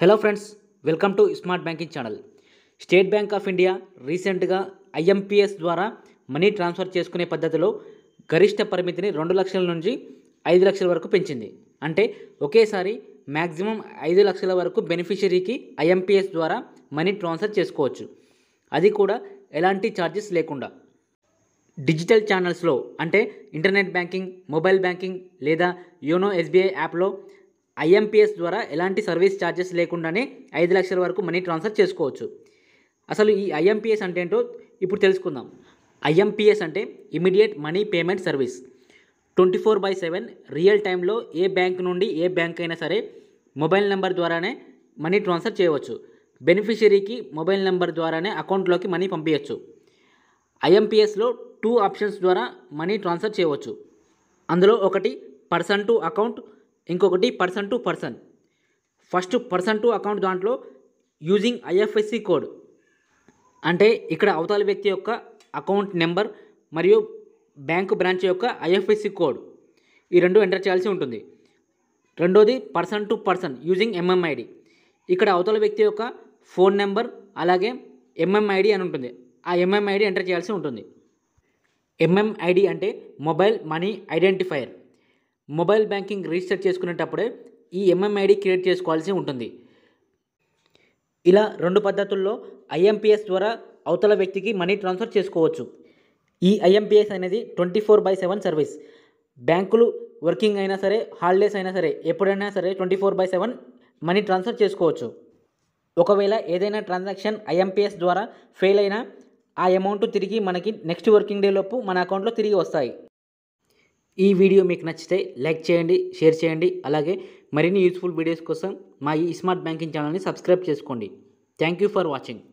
hello friends welcome to smart banking channel State Bank of India రీసెంట్గా IMPS ద్వారా money transfer చేసుకునే పద్ధతిలో గరిష్ట పరిమితిని రెండు లక్షల నుంచి ఐదు లక్షల వరకు పెంచింది అంటే ఒకేసారి మ్యాక్సిమం ఐదు లక్షల వరకు బెనిఫిషరీకి ఐఎంపిఎస్ ద్వారా మనీ ట్రాన్స్ఫర్ చేసుకోవచ్చు అది కూడా ఎలాంటి ఛార్జెస్ లేకుండా డిజిటల్ ఛానల్స్లో అంటే ఇంటర్నెట్ బ్యాంకింగ్ మొబైల్ బ్యాంకింగ్ లేదా యోనో ఎస్బీఐ యాప్లో ఐఎంపీఎస్ ద్వారా ఎలాంటి సర్వీస్ ఛార్జెస్ లేకుండానే ఐదు లక్షల వరకు మనీ ట్రాన్స్ఫర్ చేసుకోవచ్చు అసలు ఈ ఐఎంపీఎస్ అంటే ఏంటో ఇప్పుడు తెలుసుకుందాం ఐఎంపీఎస్ అంటే immediate money payment service twenty four by seven real టైంలో ఏ బ్యాంక్ నుండి ఏ బ్యాంక్ అయినా సరే మొబైల్ నెంబర్ ద్వారానే మనీ ట్రాన్స్ఫర్ చేయవచ్చు బెనిఫిషరీకి మొబైల్ నెంబర్ ద్వారానే అకౌంట్లోకి మనీ పంపించవచ్చు ఐఎంపీఎస్లో టూ ఆప్షన్స్ ద్వారా మనీ ట్రాన్స్ఫర్ చేయవచ్చు అందులో ఒకటి పర్సన్ టు అకౌంట్ ఇంకొకటి person to person first person to account దాంట్లో యూజింగ్ ఐఎఫ్ఎస్సి కోడ్ అంటే ఇక్కడ అవతల వ్యక్తి యొక్క అకౌంట్ నెంబర్ మరియు బ్యాంకు బ్రాంచ్ యొక్క ఐఎఫ్ఎస్సి కోడ్ ఈ రెండు ఎంటర్ చేయాల్సి ఉంటుంది రెండోది person to person using MMID ఇక్కడ అవతల వ్యక్తి యొక్క ఫోన్ నెంబర్ అలాగే ఎంఎంఐడి అని ఉంటుంది ఆ ఎంఎంఐడి ఎంటర్ చేయాల్సి ఉంటుంది ఎంఎంఐడి అంటే mobile money identifier mobile banking register చేసుకునేటప్పుడే ఈ ఎంఎంఐడి క్రియేట్ చేసుకోవాల్సి ఉంటుంది ఇలా రెండు పద్ధతుల్లో ఐఎంపిఎస్ ద్వారా అవతల వ్యక్తికి మనీ ట్రాన్స్ఫర్ చేసుకోవచ్చు ఈ ఐఎంపిఎస్ అనేది twenty four by seven service బ్యాంకులు వర్కింగ్ అయినా సరే హాలిడేస్ అయినా సరే ఎప్పుడైనా సరే twenty four by seven money transfer చేసుకోవచ్చు ఒకవేళ ఏదైనా ట్రాన్సాక్షన్ ఐఎంపిఎస్ ద్వారా ఫెయిల్ అయినా ఆ అమౌంట్ తిరిగి మనకి నెక్స్ట్ వర్కింగ్ డే లోపు మన అకౌంట్లో తిరిగి వస్తాయి ఈ వీడియో మీకు నచ్చితే లైక్ చేయండి షేర్ చేయండి అలాగే మరిన్ని యూస్ఫుల్ వీడియోస్ కోసం మా ఈ స్మార్ట్ బ్యాంకింగ్ ఛానల్ని సబ్స్క్రైబ్ చేసుకోండి థ్యాంక్ యూ ఫర్ వాచింగ్